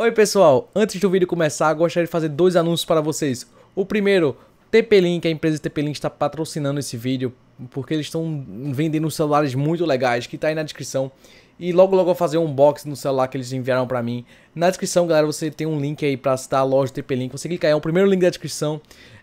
Oi pessoal, antes do vídeo começar, gostaria de fazer dois anúncios para vocês. O primeiro, TP-Link, a empresa TP-Link está patrocinando esse vídeo, porque eles estão vendendo celulares muito legais, que está aí na descrição. E logo logo eu vou fazer um unboxing no celular que eles enviaram para mim. Na descrição, galera, você tem um link aí para citar a loja TP-Link. Você clica aí, é o primeiro link da descrição.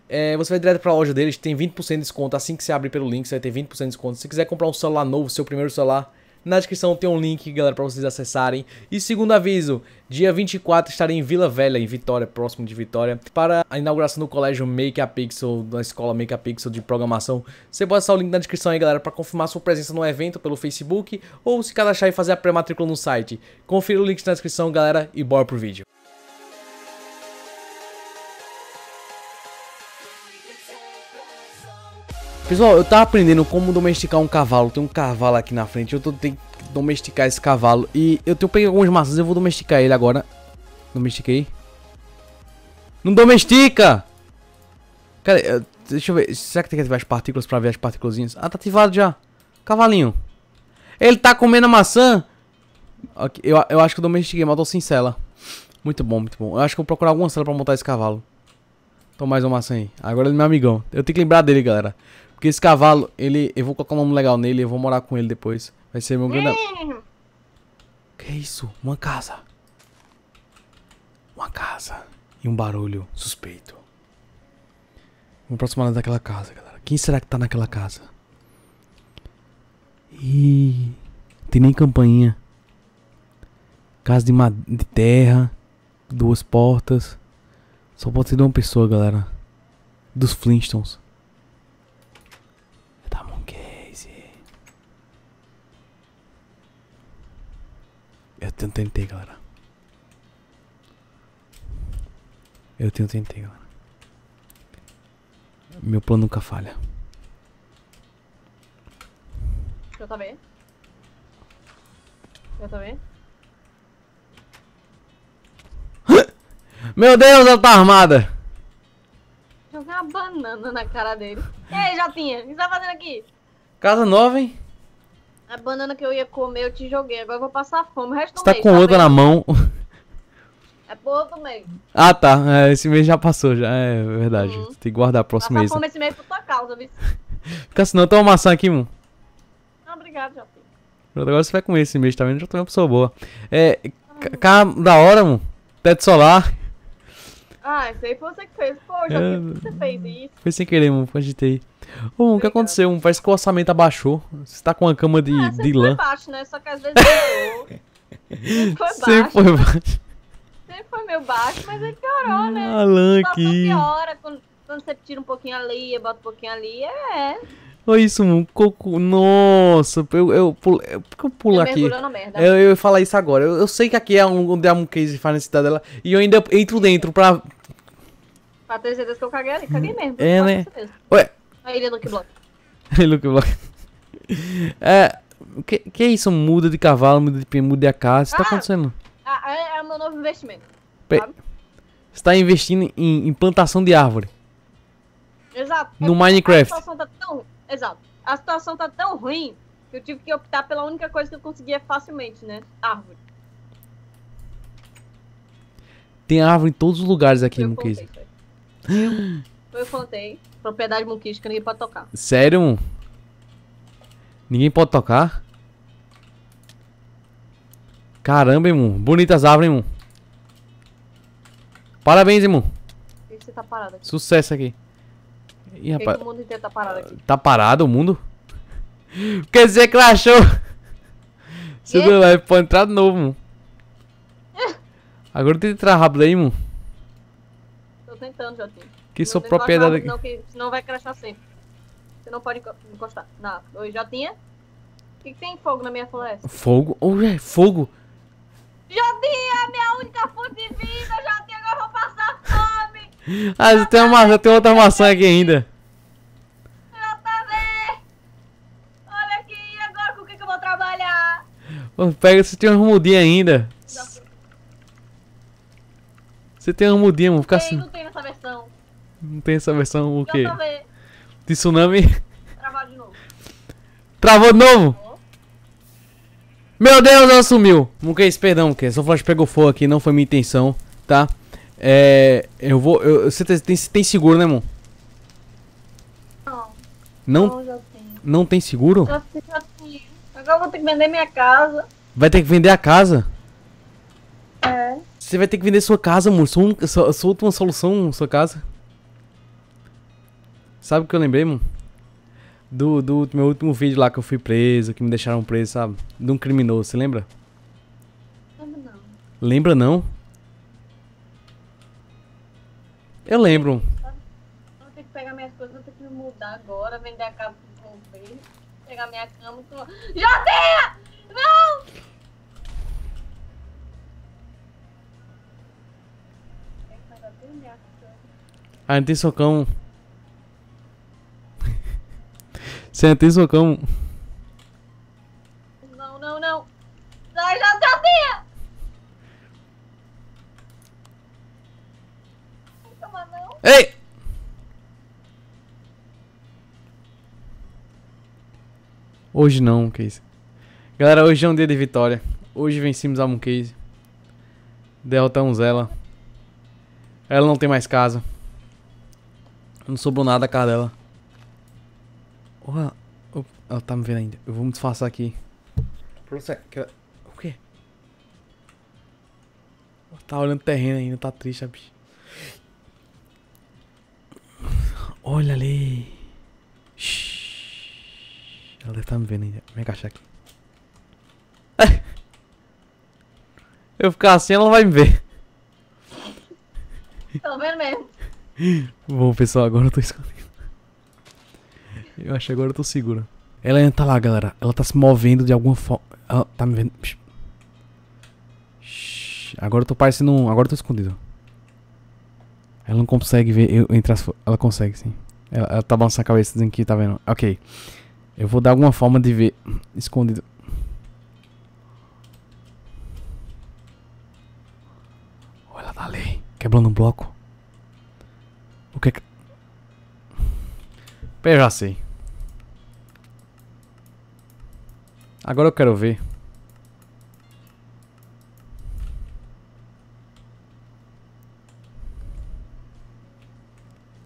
É, você vai direto para a loja deles, tem 20% de desconto. Assim que você abrir pelo link, você vai ter 20% de desconto. Se quiser comprar um celular novo, seu primeiro celular, na descrição tem um link, galera, para vocês acessarem. E segundo aviso, dia 24 estarei em Vila Velha, em Vitória, próximo de Vitória, para a inauguração do colégio Make a Pixel, da escola Make a Pixel de programação. Você pode acessar o link na descrição aí, galera, para confirmar sua presença no evento pelo Facebook ou se cadastrar e fazer a pré-matrícula no site. Confira o link na descrição, galera, e bora pro vídeo. Pessoal, eu tava aprendendo como domesticar um cavalo. Tem um cavalo aqui na frente. Eu tô tem que domesticar esse cavalo. E eu tenho pego algumas maçãs. Eu vou domesticar ele agora. Domestiquei. Não domestica! Cara, eu, deixa eu ver. Será que tem que ativar as partículas pra ver as partículas? Ah, tá ativado já. Cavalinho. Ele tá comendo a maçã? Okay, eu, eu acho que eu domestiquei, mas eu tô sem cela. Muito bom, muito bom. Eu acho que eu vou procurar alguma cela pra montar esse cavalo. Toma mais uma maçã aí. Agora ele é meu amigão. Eu tenho que lembrar dele, galera. Porque esse cavalo, ele, eu vou colocar um nome legal nele, eu vou morar com ele depois. Vai ser meu grande... Hum. Que isso? Uma casa. Uma casa. E um barulho suspeito. Vamos aproximar daquela casa, galera. Quem será que tá naquela casa? Ih, tem nem campainha. Casa de, de terra. Duas portas. Só pode ser de uma pessoa, galera. Dos Flintstones. Tem um TNT, galera. Eu tenho um TNT, galera. Meu plano nunca falha. Eu também. Eu também. Meu Deus, ela tá armada! Joguei uma banana na cara dele. Ei, Jotinha, o que você tá fazendo aqui? Casa nova, hein? A banana que eu ia comer eu te joguei, agora eu vou passar fome. O resto Você tá mês, com outra tá na mão. É pro outro Ah, tá. É, esse mês já passou, já. É verdade. Uhum. Tem que guardar pro próximo mês. Eu fome né? esse mês por tua causa, viu? Fica assim, não toma uma maçã aqui, mano. Não, obrigado, já. agora você vai comer esse mês, tá vendo? Já tô uma pessoa boa. É, cara, da hora, mano. Teto solar. Ah, isso aí foi você que fez. Pô, já é... que você fez isso. Foi sem querer, mano. Foi agitei. Ô, o que aconteceu? parece que o orçamento abaixou. Você tá com uma cama de, ah, de lã. Foi baixo, né? Só que às vezes é foi baixo. Sempre foi baixo. Sempre foi meio baixo, mas aí piorou, né? A ah, lã Só aqui. piora quando, quando você tira um pouquinho ali, bota um pouquinho ali, é. Olha isso, um coco. Nossa, eu, eu, é, Por que eu pulo aqui. Eu, eu ia falar isso agora. Eu, eu, sei que aqui é um, onde a Mooncase faz necessidade dela. E eu ainda entro dentro pra. Pra ter certeza que eu caguei ali. Caguei mesmo. É, né? Ué, Aí ele é Luke Block. É Luke Block. É. O que, que é isso? Muda de cavalo, muda de muda de AK. O que tá ah, tá acontecendo? É, é, o meu novo investimento. Pe sabe? Você tá investindo em, em plantação de árvore. Exato. No Minecraft. A situação tá tão, exato. A situação tá tão ruim que eu tive que optar pela única coisa que eu conseguia facilmente, né? Árvore. Tem árvore em todos os lugares aqui eu no contei, case. Eu contei. Propriedade muquística, ninguém pode tocar. Sério? Ninguém pode tocar? Caramba, irmão. Bonitas árvores, irmão. Parabéns, irmão. você tá parado aqui? Sucesso aqui. Ih, rapaz. que o mundo inteiro tá parado aqui? Tá parado o mundo? Quer dizer, crachou. Você deu live pra entrar de novo, mano. Agora tem que entrar rápido aí, mano. Tô tentando, Jotinho. Que não sua propriedade. Árvore, não, senão vai crashar sempre. Você não pode encostar. Na Jotinha? O que, que, tem fogo na minha floresta? Fogo? Oh, é, fogo! Jotinha, é minha única fonte de vida! Jotinha, agora eu vou passar fome! ah, tem, tenho, uma, eu tenho outra maçã aqui ainda. Pega, você tem uma mudinha ainda. Você tem uma mudinha, vou ficar assim. Não tem essa versão o quê? De tsunami? Travou de novo. Travou de novo? Meu Deus, ela sumiu. isso, perdão, Muquês. Só flash pegou fogo aqui, não foi minha intenção, tá? É. Eu vou. Eu, você tem, tem seguro, né, amor? Não. Não? Não, não tem seguro? Já, já Agora eu vou ter que vender minha casa. Vai ter que vender a casa? É. Você vai ter que vender sua casa, amor. Sua, sua, sua última solução, sua casa. Sabe o que eu lembrei, mano? Do, do meu último vídeo lá que eu fui preso, que me deixaram preso, sabe? De um criminoso, você lembra? Lembro não. Lembra não? Eu lembro. Eu vou ter que pegar minhas coisas, vou ter que mudar agora, vender a casa pro governo, pegar minha cama e tô... Jotinha! Não! Ah, não tem socão. Senta aí, socão. Não, não, não. Sai já cadeia! Toma, não. Ei! Hoje não, Case. Galera, hoje é um dia de vitória. Hoje vencemos a Mooncase. Derrotamos ela. Ela não tem mais casa. Não sobrou nada a cara dela. Olha, ela tá me vendo ainda. Eu vou me disfarçar aqui. Por ela... O quê? Ela tá olhando o terreno ainda, tá triste sabe? Olha ali. Shhh. Ela está tá me vendo ainda. Vem cá, aqui. Eu ficar assim, ela vai me ver. Tô tá vendo mesmo. Bom, pessoal, agora eu tô escondendo. Eu acho que agora eu tô seguro. Ela ainda tá lá, galera. Ela tá se movendo de alguma forma. Ela tá me vendo. Shhh. Agora eu tô parecendo um... Agora eu tô escondido. Ela não consegue ver eu entre as... Ela consegue, sim. Ela, ela tá balançando a cabeça dizendo que tá vendo. Ok. Eu vou dar alguma forma de ver. Escondido. olha ela tá ali. Quebrando um bloco. O que é que... Pera, já sei. Agora eu quero ver.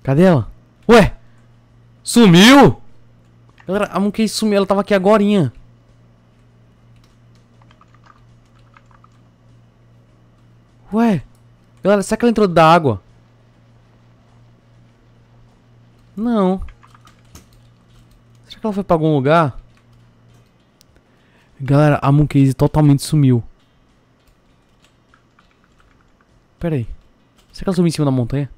Cadê ela? Ué! Sumiu? Galera, a Monkey sumiu. Ela tava aqui agorinha. Ué? Galera, será que ela entrou da água? Não. Será que ela foi pra algum lugar? Galera, a Mooncase totalmente sumiu. Pera aí. Será que ela sumiu em cima da montanha?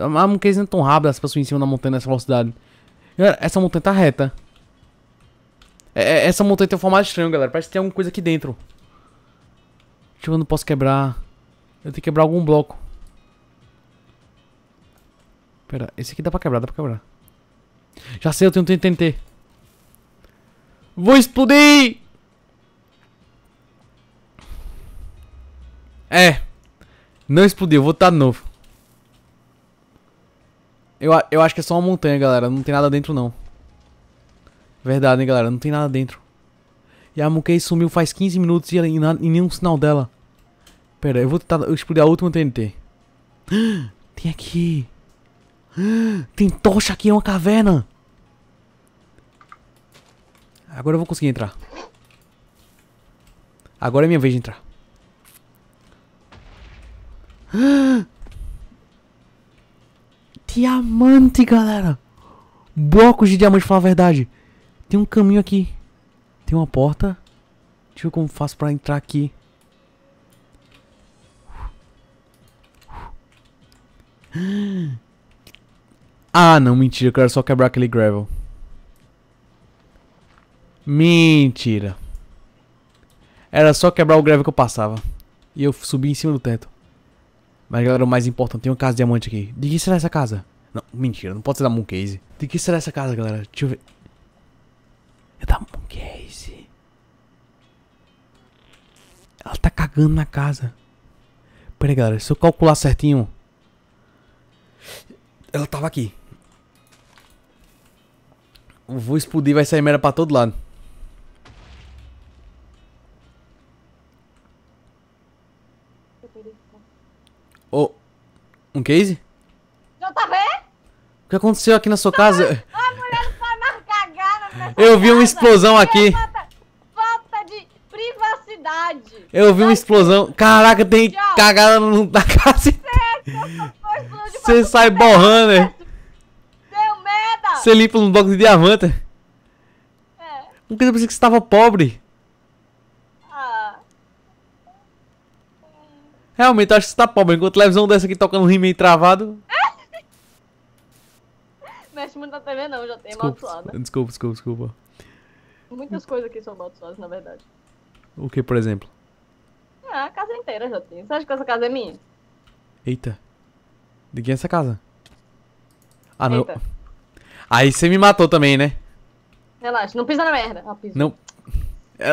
A Mooncase não é tão rápida pra subir em cima da montanha nessa velocidade. Galera, essa montanha tá reta. É, é essa montanha tem um formato estranho, galera. Parece que tem alguma coisa aqui dentro. Tipo, eu não posso quebrar. Eu tenho que quebrar algum bloco. Pera, esse aqui dá pra quebrar, dá pra quebrar. Já sei, eu tenho TNT. Vou explodir! É. Não explodiu, vou estar de novo. Eu, eu acho que é só uma montanha, galera. Não tem nada dentro, não. Verdade, hein, galera? Não tem nada dentro. E a Mukei sumiu faz 15 minutos e, e, e nenhum sinal dela. Pera, eu vou tentar explodir a última TNT. Tem aqui. Tem tocha aqui, é uma caverna. Agora eu vou conseguir entrar. Agora é minha vez de entrar. Diamante, galera. Blocos de diamante, falar a verdade. Tem um caminho aqui. Tem uma porta. Deixa eu ver como faço pra entrar aqui. Ah, não, mentira, eu quero só quebrar aquele gravel. Mentira. Era só quebrar o gravel que eu passava. E eu subi em cima do teto. Mas galera, o mais importante, tem uma casa de diamante aqui. De que será essa casa? Não, mentira, não pode ser da Mooncase. De que será essa casa, galera? Deixa eu ver. É da Mooncase. Ela tá cagando na casa. Pera aí, galera, se eu calcular certinho... Ela tava aqui. Vou explodir, vai sair merda pra todo lado. Oh, um case? JV? O que aconteceu aqui na sua casa? A mulher não mais cagada Eu vi uma explosão aqui. Falta, falta, de privacidade. Eu vi uma explosão. Caraca, tem cagada na casa. Você é sai é borrando, né? Você limpa um bloco de diamante? É. Nunca você pensei que você estava pobre. Ah. Realmente, eu acho que você tá pobre. Enquanto televisão dessa aqui tocando um meio travado. Mexe muito na TV não, já tem amaldiçoada. Desculpa, desculpa, desculpa. Muitas coisas aqui são amaldiçoadas, na verdade. O que, por exemplo? Ah, a casa inteira já tem. Você acha que essa casa é minha? Eita. De quem é essa casa? Ah, não. Eita. Aí você me matou também, né? Relaxa, não pisa na merda. Ah, Não.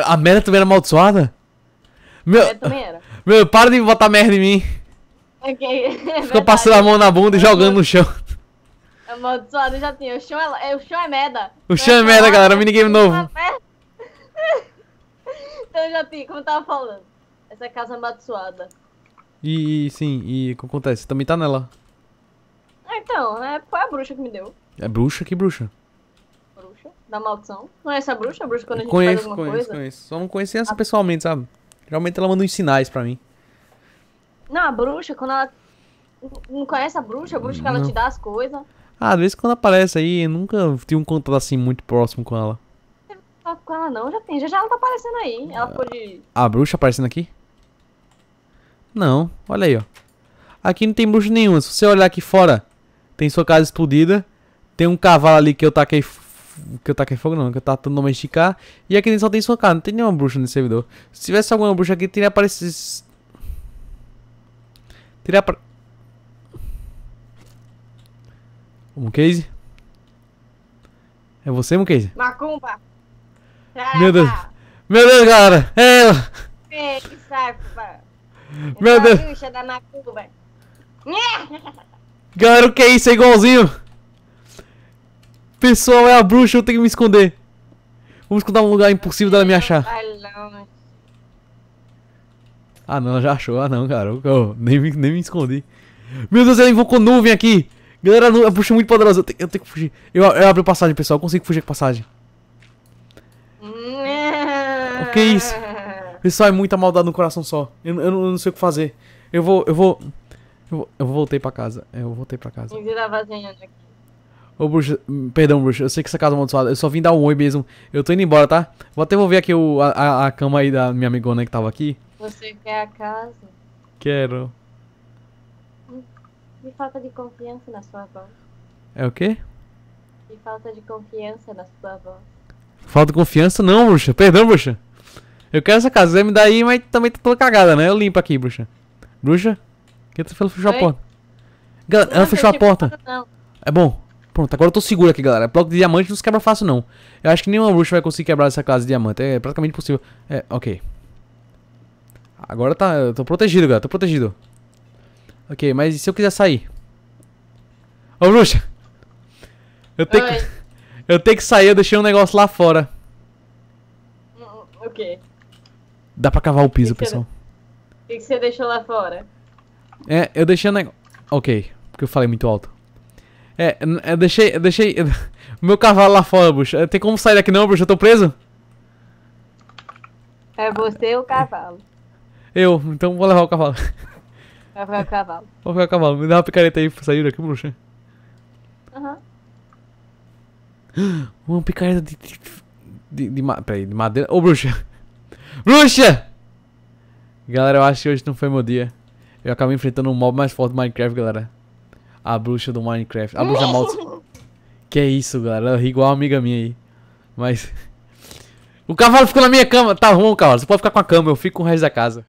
A merda também era amaldiçoada? Meu, também era. Meu, para de botar merda em mim. Okay. É Ficou passando a mão na bunda e jogando no chão. Amaldiçoado, já tinha. O chão é, é, o chão é merda. O chão é, é merda, galera. Minigame é novo. Né? então, já tinha, como eu tava falando. Essa casa amaldiçoada. E, e sim, e o que acontece? Você também tá nela. Ah, então, né? Foi a bruxa que me deu. É bruxa? Que bruxa? Bruxa? Da maldição? Não é essa bruxa? A bruxa quando a gente conheço, faz alguma conheço, coisa? Conheço, Só não conheci essa a... pessoalmente, sabe? Geralmente ela manda uns sinais pra mim. Não, a bruxa, quando ela... Não conhece a bruxa? A bruxa que ela te dá as coisas. Ah, às vezes quando aparece aí, nunca tive um contato assim muito próximo com ela. Não com ela não, já tem. Já já ela tá aparecendo aí. Ah. Ela ah, pode... A bruxa aparecendo aqui? Não, olha aí, ó. Aqui não tem bruxa nenhuma. Se você olhar aqui fora, tem sua casa explodida. Tem um cavalo ali que eu taquei. Que eu taquei fogo, não, que eu tava tentando domesticar. E aqui só tem sua cara, não tem nenhuma bruxa nesse servidor. Se tivesse alguma bruxa aqui, teria aparecido. Teria aparecido. Mucase? É você, Mucase? Macumba! Meu Deus! Meu Deus, cara! É ela! É, Ei, sarpa! Meu é Deus! da Macumba! Galera, o que é isso? É igualzinho! Pessoal, é a bruxa, eu tenho que me esconder. Vamos esconder um lugar impossível dela me achar. Ah não, já achou. Ah não, cara. nem, me, nem me escondi. Meu Deus, ela invocou nuvem aqui. Galera, a bruxa é muito poderosa. Eu tenho, eu tenho que fugir. Eu, eu abro passagem, pessoal. Eu consigo fugir com passagem. O que é isso? Pessoal, é muita maldade no coração só. Eu, eu, eu não sei o que fazer. Eu vou, eu vou... Eu, vou, eu voltei pra casa. Eu voltei pra casa. Vira vazando aqui. Ô, bruxo, perdão, bruxo, eu sei que essa casa é amaldiçoada, eu só vim dar um oi mesmo. Eu tô indo embora, tá? Vou até devolver aqui o, a, a cama aí da minha amigona que tava aqui. Você quer a casa? Quero. Me falta de confiança na sua voz. É o quê? Me falta de confiança na sua voz. Falta de confiança? Não, bruxa. Perdão, bruxa. Eu quero essa casa, você me dá aí, mas também tá toda cagada, né? Eu limpo aqui, bruxa. Bruxa? Que tu tá fechou a porta? ela fechou a porta. Não. É bom. Pronto, agora eu tô seguro aqui, galera. Bloco de diamante não se quebra fácil, não. Eu acho que nenhuma bruxa vai conseguir quebrar essa classe de diamante. É praticamente impossível. É, ok. Agora tá... Eu tô protegido, galera. Tô protegido. Ok, mas e se eu quiser sair? Ô, bruxa! Eu tenho, que, eu tenho que sair. Eu deixei um negócio lá fora. Ok. Dá pra cavar o piso, que que pessoal. O que, que você deixou lá fora? É, eu deixei um negócio... Ok, porque eu falei muito alto. É, eu é, deixei, eu deixei meu cavalo lá fora, bruxa. É, tem como sair daqui não, bruxa? Eu tô preso? É você ou o cavalo? Eu, então vou levar o cavalo. Vai ficar o cavalo. Vou ficar o cavalo. Me dá uma picareta aí pra sair daqui, bruxa. Aham. Uhum. Uma picareta de... de, de, de, de peraí, de madeira... Ô, bruxa! Bruxa! Galera, eu acho que hoje não foi meu dia. Eu acabei enfrentando um mob mais forte do Minecraft, galera. A bruxa do Minecraft. A bruxa malta, Que é isso, galera. Ela é ri igual uma amiga minha aí. Mas. O cavalo ficou na minha cama. Tá ruim, cavalo. Você pode ficar com a cama, eu fico com o resto da casa.